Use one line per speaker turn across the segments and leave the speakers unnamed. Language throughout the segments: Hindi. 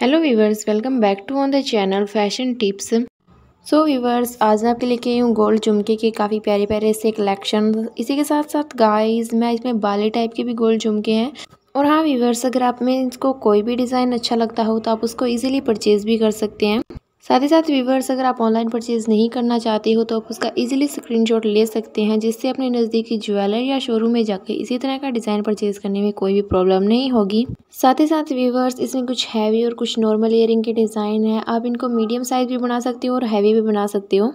hello viewers welcome back to on the channel fashion tips so viewers आज मैं आपके लेके आई हूँ गोल्ड झुमके के काफ़ी प्यारे प्यारे से कलेक्शन इसी के साथ साथ गाइस मैं इसमें बाले टाइप के भी गोल्ड झुमके हैं और हाँ वीवर्स अगर आप में इसको कोई भी डिज़ाइन अच्छा लगता हो तो आप उसको ईजिली परचेज़ भी कर सकते हैं साथ ही साथ व्यूवर्स अगर आप ऑनलाइन परचेज़ नहीं करना चाहते हो तो आप उसका इजीली स्क्रीनशॉट ले सकते हैं जिससे अपने नज़दीकी ज्वेलर या शोरूम में जाकर इसी तरह का डिज़ाइन परचेज़ करने में कोई भी प्रॉब्लम नहीं होगी साथ ही साथ व्यूवर्स इसमें कुछ हैवी और कुछ नॉर्मल ईयरिंग के डिज़ाइन है आप इनको मीडियम साइज़ भी बना सकते हो और हैवी भी बना सकते हो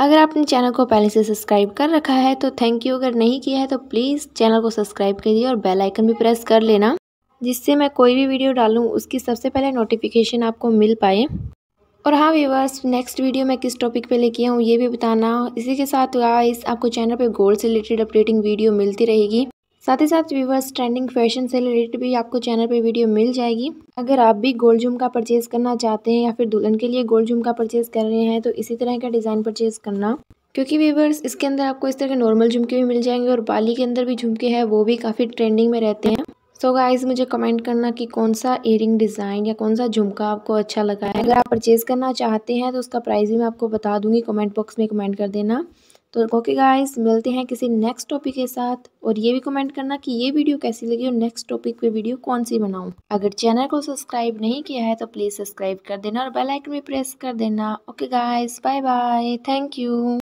अगर आपने चैनल को पहले से सब्सक्राइब कर रखा है तो थैंक यू अगर नहीं किया है तो प्लीज़ चैनल को सब्सक्राइब करिए और बेल आइकन भी प्रेस कर लेना जिससे मैं कोई भी वीडियो डालूँ उसकी सबसे पहले नोटिफिकेशन आपको मिल पाए और हाँ व्यवर्स नेक्स्ट वीडियो मैं किस टॉपिक पे लेके आऊँ ये भी बताना इसी के साथ गाइस आपको चैनल पे गोल्ड से रिलेटेड अपडेटिंग वीडियो मिलती रहेगी साथ ही साथ व्यूवर्स ट्रेंडिंग फैशन से रिलेटेड भी आपको चैनल पे वीडियो मिल जाएगी अगर आप भी गोल्ड झुमका परचेज करना चाहते हैं या फिर दुल्हन के लिए गोल्ड झुमका परचेज कर रहे हैं तो इसी तरह का डिज़ाइन परचेज करना क्योंकि व्यूवर्स इसके अंदर आपको इस तरह के नॉर्मल झुमके भी मिल जाएंगे और बाली के अंदर भी झुमके हैं वो भी काफ़ी ट्रेंडिंग में रहते हैं सो so मुझे कमेंट करना कि कौन सा एयरिंग डिज़ाइन या कौन सा झुमका आपको अच्छा लगा है अगर आप परचेज़ करना चाहते हैं तो उसका प्राइस भी मैं आपको बता दूंगी कमेंट बॉक्स में कमेंट कर देना तो ओके गाइज मिलते हैं किसी नेक्स्ट टॉपिक के साथ और ये भी कमेंट करना कि ये वीडियो कैसी लगी और नेक्स्ट टॉपिक पे वीडियो कौन सी बनाऊँ अगर चैनल को सब्सक्राइब नहीं किया है तो प्लीज़ सब्सक्राइब कर देना और बेलाइकन भी प्रेस कर देना okay guys bye bye thank you